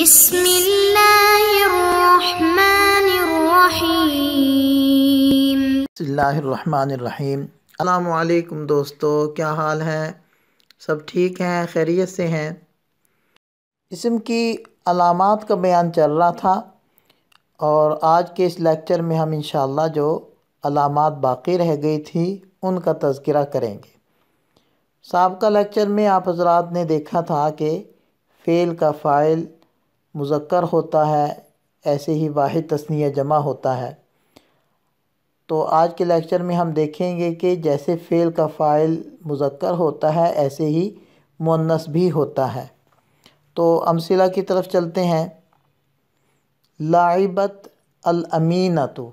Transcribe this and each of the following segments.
بسم الله दोस्तों क्या हाल है सब ठीक हैं खैरियत से हैं इसम की अलामत का बयान चल रहा था और आज के इस लेक्चर में हम इन जो अलामत बाकी रह गई थी उनका तस्करा करेंगे सबका लेक्चर में आप हजरात ने देखा था कि फ़ेल का फ़ाइल मुज़क्कर होता है ऐसे ही वाहिद तस्निया जमा होता है तो आज के लेक्चर में हम देखेंगे कि जैसे फ़ेल का फ़ाइल मुज़क्कर होता है ऐसे ही मुनस भी होता है तो अमसिला की तरफ चलते हैं लाइबत तो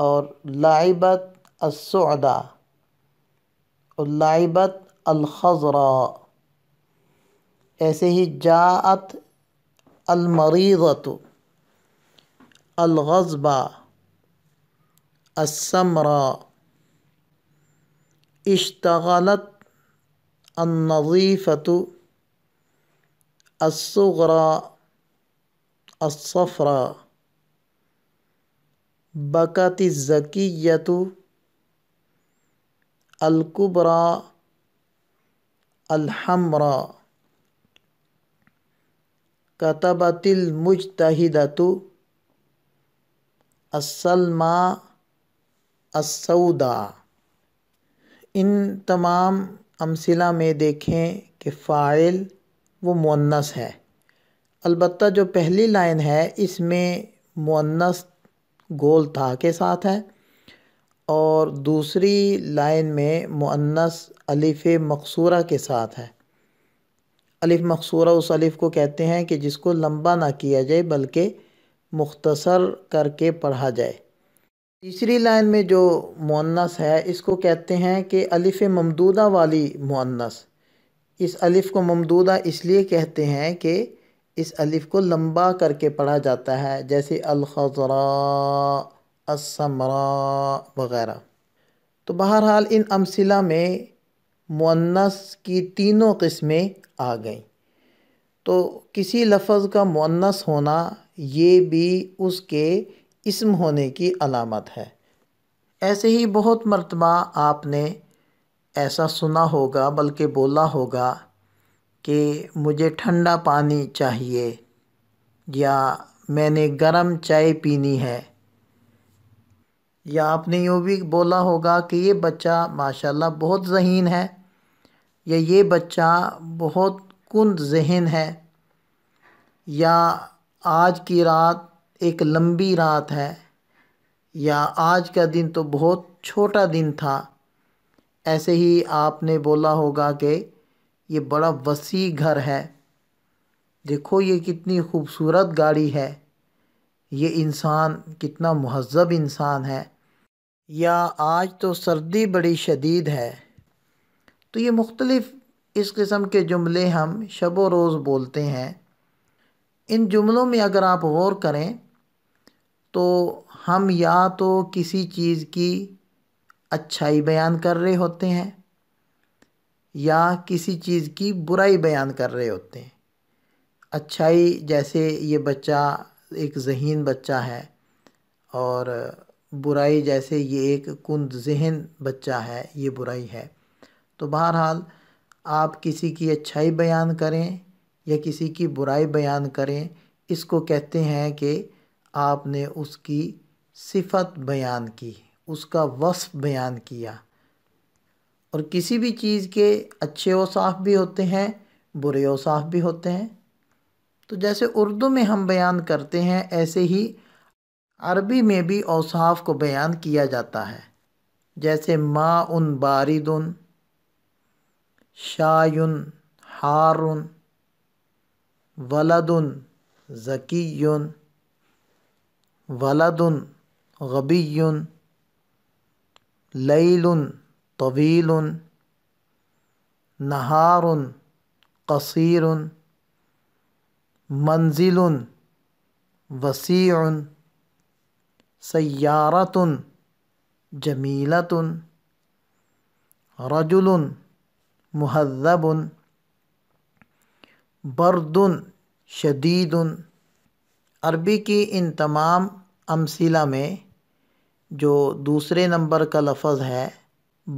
और लाइबत असदा और लाइबत अलखरा ऐसे ही जात المريضة الغصبة السمراء اشتغلت النظيفة الصغرى الصفراء بكت الزكية الكبرى الحمراء कतबतिल मुजतहिदतु असलमा असौदा इन तमाम अमसिला में देखें कि फ़ाइल वो मुन्नस है अलबत् जो पहली लाइन है इसमें मुन्नस गोल था के साथ है और दूसरी लाइन में मुन्नस अलिफ़ मकसूरा के साथ है अलिफ मकसूरा उस अलिफ को कहते हैं कि जिसको लंबा ना किया जाए बल्कि मुख्तसर करके पढ़ा जाए तीसरी लाइन में जो मुन्नस है इसको कहते हैं कि अलिफ ममदूदा वाली मुन्नस इस अलिफ को ममदूदा इसलिए कहते हैं कि इस अलिफ को लंबा करके पढ़ा जाता है जैसे अलखरा असमरा वग़ैरह तो बहरहाल इन अमसिला में मुन्नस की तीनों किस्में आ गईं तो किसी लफ्ज़ का मुन्नस होना ये भी उसके इसम होने की अलामत है ऐसे ही बहुत मरतबा आपने ऐसा सुना होगा बल्कि बोला होगा कि मुझे ठंडा पानी चाहिए या मैंने गरम चाय पीनी है या आपने यूँ भी बोला होगा कि ये बच्चा माशाल्लाह बहुत जहीन है या ये बच्चा बहुत कुंद जहन है या आज की रात एक लंबी रात है या आज का दिन तो बहुत छोटा दिन था ऐसे ही आपने बोला होगा कि ये बड़ा वसी घर है देखो ये कितनी खूबसूरत गाड़ी है ये इंसान कितना महजब इंसान है या आज तो सर्दी बड़ी शदीद है तो ये मुख्तलिफ़ इस किस्म के जुमले हम शब रोज़ बोलते हैं इन जुमलों में अगर आप गौर करें तो हम या तो किसी चीज़ की अच्छाई बयान कर रहे होते हैं या किसी चीज़ की बुराई बयान कर रहे होते हैं अच्छाई जैसे ये बच्चा एक जहीन बच्चा है और बुराई जैसे ये एक कुंद जहन बच्चा है ये बुराई है तो बहरहाल आप किसी की अच्छाई बयान करें या किसी की बुराई बयान करें इसको कहते हैं कि आपने उसकी सिफत बयान की उसका वस्फ बयान किया और किसी भी चीज़ के अच्छे औसाफ़ भी होते हैं बुरे औसाफ़ भी होते हैं तो जैसे उर्दू में हम बयान करते हैं ऐसे ही अरबी में भी औसाफ को बयान किया जाता है जैसे माँ उन बारिद उन شاي حار ولد ذكي ولد غبي ليل طويل نهار قصير منزل وسيع سيارة جميلة رجل महब बर्द शदीद अरबी की इन तमाम अमसिला में जो दूसरे नंबर का लफज है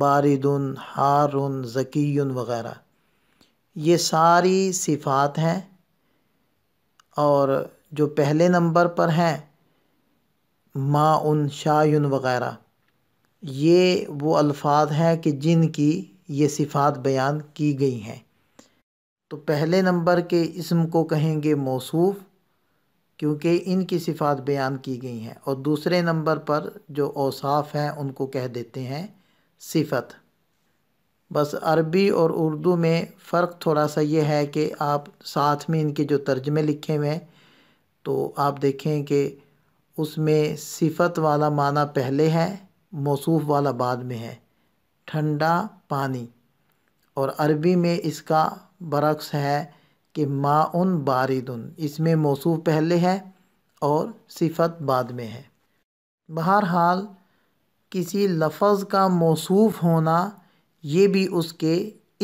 बारद हारन ज़की वग़ैरह ये सारी सिफ़ात हैं और जो पहले नंबर पर हैं माउन शायन वग़ैरह ये वो अल्फाज हैं कि जिनकी ये सिफ़ात बयान की गई हैं तो पहले नंबर के इसम को कहेंगे मौसूफ़ क्योंकि इनकी सिफ़ात बयान की गई हैं और दूसरे नंबर पर जो औसाफ़ हैं उनको कह देते हैं सिफ़त बस अरबी और उर्दू में फ़र्क थोड़ा सा ये है कि आप साथ में इनके जो तर्जमे लिखे हुए हैं तो आप देखें कि उसमें सिफ़त वाला माना पहले है मौसूफ़ वाला बाद में है ठंडा पानी और अरबी में इसका बरक्स है कि माउन बारिदुन इसमें मौसू पहले है और सिफत बाद में है बहरहाल किसी लफज का मौसू होना ये भी उसके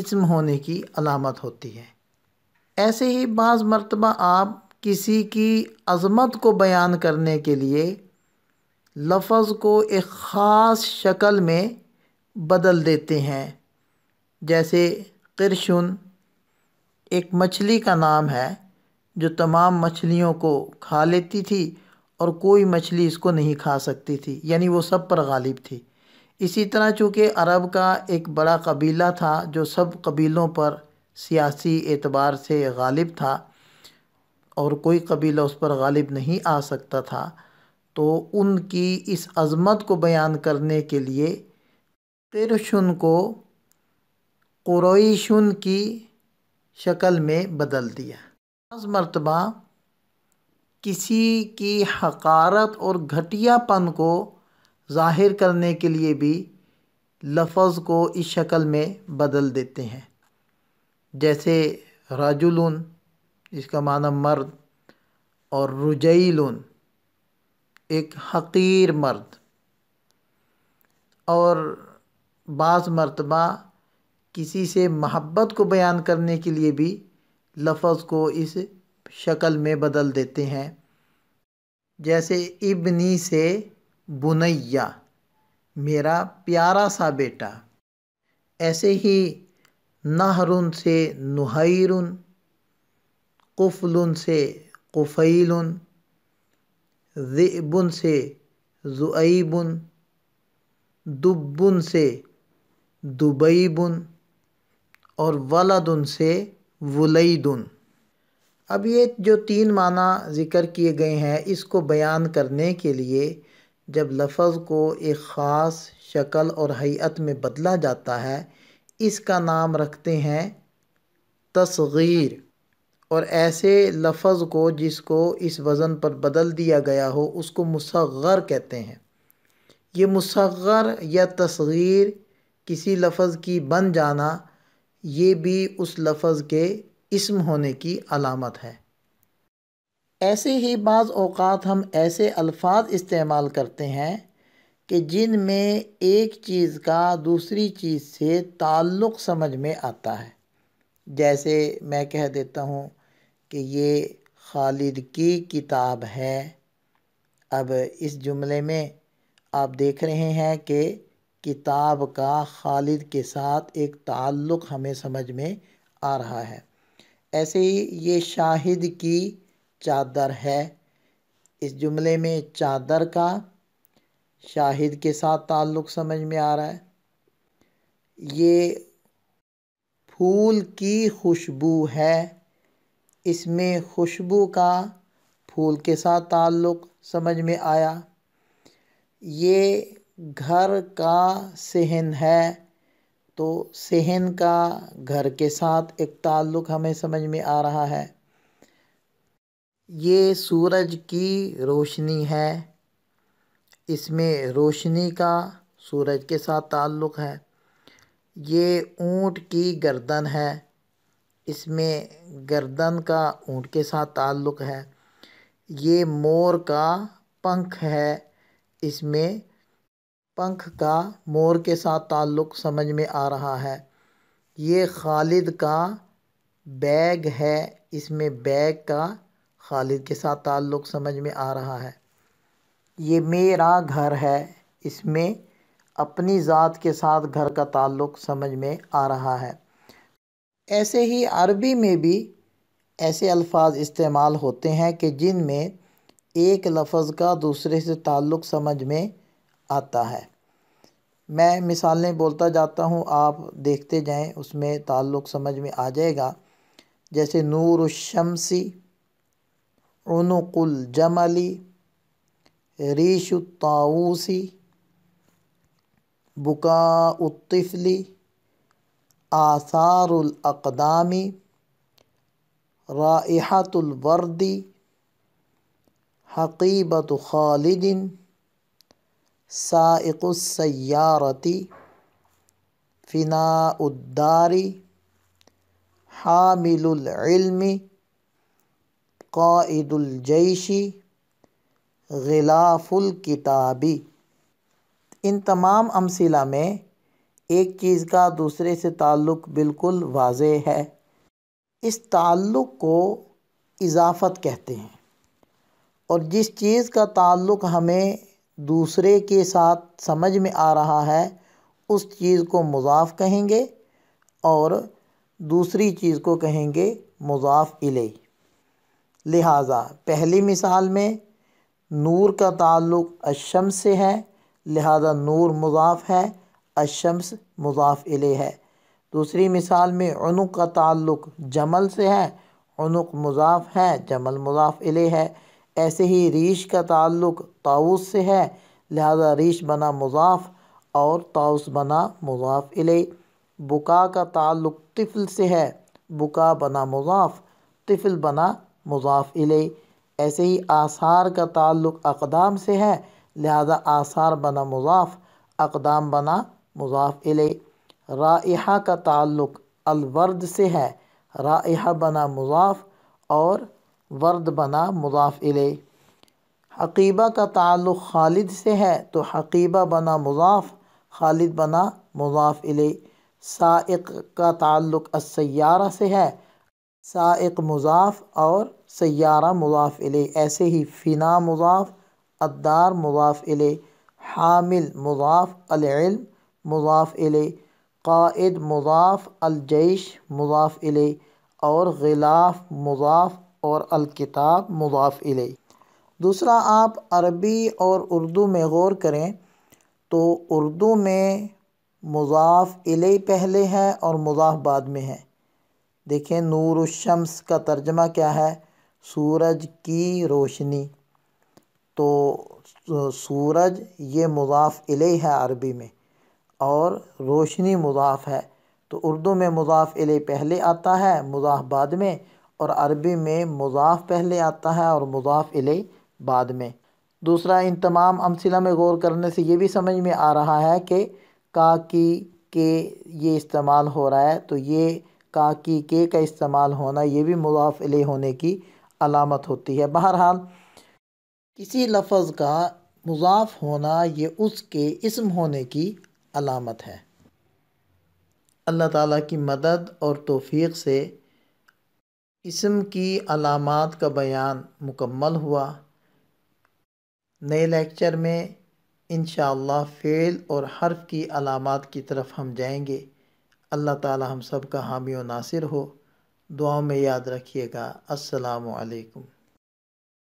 इसम होने की अलामत होती है ऐसे ही बाज़ मरतबा आप किसी की अज़मत को बयान करने के लिए लफज को एक ख़ास शक्ल में बदल देते हैं जैसे किरशुन एक मछली का नाम है जो तमाम मछलियों को खा लेती थी और कोई मछली इसको नहीं खा सकती थी यानी वो सब पर गालिब थी इसी तरह चूँकि अरब का एक बड़ा कबीला था जो सब कबीलों पर सियासी एतबार से गालिब था और कोई कबीला उस पर गालिब नहीं आ सकता था तो उनकी इस अज़मत को बयान करने के लिए तिरशुन को कुरैशुन की शक्ल में बदल दिया पाँच मरतबा किसी की हकारत और घटियापन को ज़ाहिर करने के लिए भी लफ्ज़ को इस शक्ल में बदल देते हैं जैसे राजुलन इसका माना मर्द और रुजैलन एक हकीर मर्द और बाज़ मरतबा किसी से महब्बत को बयान करने के लिए भी लफ्ज़ को इस शक्ल में बदल देते हैं जैसे इबनी से बुनैया मेरा प्यारा सा बेटा ऐसे ही नहरुन से नुहैरुन कुफलुन से कुफ़ैलुन ज़िबुन से ज़ुबन दुब्बुन से दुबईबुन और वलदुन से वलईदुन अब ये जो तीन माना ज़िक्र किए गए हैं इसको बयान करने के लिए जब लफ्ज़ को एक ख़ास शक्ल और हैत में बदला जाता है इसका नाम रखते हैं तस्गीर और ऐसे लफ्ज़ को जिसको इस वज़न पर बदल दिया गया हो उसको मुसगर कहते हैं ये मुसगर या तस्गीर किसी लफज़ की बन जाना ये भी उस लफज के इसम होने की अलामत है ऐसे ही बाज़ अवकात हम ऐसे अल्फाज इस्तेमाल करते हैं कि जिन में एक चीज़ का दूसरी चीज़ से ताल्लुक़ समझ में आता है जैसे मैं कह देता हूँ कि ये खालिद की किताब है अब इस जुमले में आप देख रहे हैं कि किताब का खालिद के साथ एक ताल्लुक़ हमें समझ में आ रहा है ऐसे ही ये शाहिद की चादर है इस जुमले में चादर का शाहिद के साथ ताल्लुक़ समझ में आ रहा है ये फूल की खुशबू है इसमें खुशबू का फूल के साथ ताल्लुक़ समझ में आया ये घर का सहन है तो सहन का घर के साथ एक ताल्लुक़ हमें समझ में आ रहा है ये सूरज की रोशनी है इसमें रोशनी का सूरज के साथ ताल्लुक़ है ये ऊँट की गर्दन है इसमें गर्दन का ऊँट के साथ ताल्लुक़ है ये मोर का पंख है इसमें पंख का मोर के साथ ताल्लुक़ समझ में आ रहा है ये खालिद का बैग है इसमें बैग का खालिद के साथ ताल्लुक़ समझ में आ रहा है ये मेरा घर है इसमें अपनी ज़ात के साथ घर का ताल्लुक़ समझ में आ रहा है ऐसे ही अरबी में भी ऐसे अल्फाज इस्तेमाल होते हैं कि जिनमें एक लफ्ज़ का दूसरे से ताल्लुक़ समझ में आता है मैं मिसालें बोलता जाता हूँ आप देखते जाएं उसमें ताल्लुक़ समझ में आ जाएगा जैसे नूर शमसी उनुकुल जमली रीश ताऊसी बुका उत्तफली आसारकदामी राहतुलवर्दी हकीबत खालिदिन साइकुसैारती फ़िनाउद्दारी हामिलमी कायदुलजैशी गिलाफुल्किताबी इन तमाम अमसिला में एक चीज़ का दूसरे से ताल्लुक़ बिल्कुल वाज है इस ताल्लुक़ को इजाफ़त कहते हैं और जिस चीज़ का ताल्लुक़ हमें दूसरे के साथ समझ में आ रहा है उस चीज़ को मुजाफ कहेंगे और दूसरी चीज़ को कहेंगे मुजाफ इले लिहाजा पहली मिसाल में नूर का ताल्लुक़ अशम से है लिहाजा नूर मुजाफ है अशम्स मुजाफ इले है दूसरी मिसाल में उनुक का ताल्लुक़ जमल से है उनुक मुजाफ है जमल मुजाफ इले है ऐसे ही रीश का ताल्लुक ताउस से है लिहाजा रीश बना मुजाफ़ और ताउस बना मुजाफ़ इले बुका का ताल्लुक तिफल से है बुका बना मुजाफ़ तिफल बना मुजाफ़ इले ऐसे ही आसार का ताल्लुक अकदाम से है लिहाजा आसार बना मुजाफ़ अकदाम बना मुजाफ़ इले राहा का ताल्लुक अलवर्द से है राहा बना मुजाफ़ और वर्द बना मुदाफ़ इले हकीबा का ताल्लुक़ खालिद से है तो हकीबा बना मुदाफ़ खालिद बना मुदाफ़ इले साइक का ताल्लुक़ असैारा से है साइक मुदाफ और सयारा मुदाफ़ इले ऐसे ही फ़िना मुदाफ अद्दार मुदाफ़ इले हामिल मुजाफ़ अलम मुजाफ़ इले कायद मुजाफ़ अलजैश मुजाफ़ इले और गिलाफ़ मुदाफ और अलकिताब मुदाफ़ इले दूसरा आप अरबी और उर्दू में गौर करें तो उर्दू में मुदाफ़ इले पहले है और मुदाफ़ बाद में है देखें नूर शम्स का तर्जमा क्या है सूरज की रोशनी तो सूरज ये मुदाफ़ इले है अरबी में और रोशनी मुदाफ़ है तो उर्दू में मुदाफ़ इले पहले आता है मुदाफ़ बाद में और अरबी में मुजाफ पहले आता है और मुजाफ इले बाद में दूसरा इन तमाम अमसिला में गौर करने से ये भी समझ में आ रहा है कि का की के ये इस्तेमाल हो रहा है तो ये का के का इस्तेमाल होना ये भी मुजाफ इले होने की अलामत होती है बहरहाल किसी लफज का मुजाफ होना ये उसके इसम होने की अलामत है अल्लाह ताला की मदद और तोफ़ी से इसम की अलामत का बयान मुकम्मल हुआ नए लेक्चर में इन फ़ेल और हर्फ की अलामत की तरफ हम जाएंगे अल्लाह ताला हम सब का हामी व नासिर हो दुआ में याद रखिएगा अस्सलाम वालेकुम